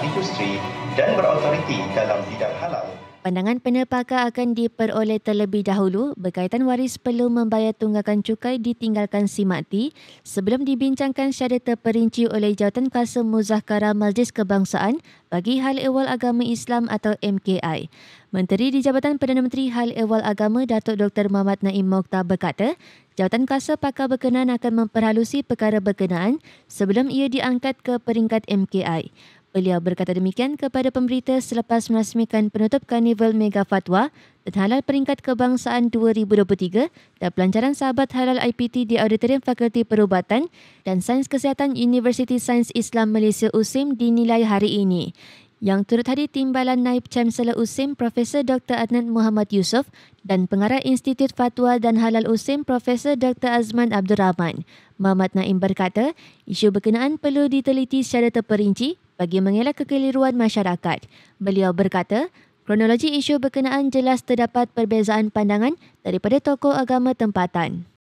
industri dan berautoriti dalam bidang halal. Pandangan penerpakar akan diperoleh terlebih dahulu berkaitan waris perlu membayar tunggakan cukai ditinggalkan si mati sebelum dibincangkan secara terperinci oleh Jawatan Kuasa Muzakara Majlis Kebangsaan bagi Hal Ehwal Agama Islam atau MKI. Menteri di Jabatan Perdana Menteri Hal Ehwal Agama Datuk Dr. Muhammad Naim Mokhtar berkata, Jawatan Kuasa Pakar Berkenaan akan memperhalusi perkara berkenaan sebelum ia diangkat ke peringkat MKI. Beliau berkata demikian kepada pemberita selepas merasmikan penutup Karnival Mega Fatwa dan Halal Peringkat Kebangsaan 2023 dan pelancaran sahabat Halal IPT di Auditorium Fakulti Perubatan dan Sains Kesihatan University Sains Islam Malaysia USIM dinilai hari ini. Yang turut hadir Timbalan Naib Chancellor USIM Prof. Dr. Adnan Muhammad Yusof dan Pengarah Institut Fatwa dan Halal USIM Prof. Dr. Azman Abdul Rahman. Muhammad Naim berkata, isu berkenaan perlu diteliti secara terperinci bagi mengelak kekeliruan masyarakat. Beliau berkata, kronologi isu berkenaan jelas terdapat perbezaan pandangan daripada tokoh agama tempatan.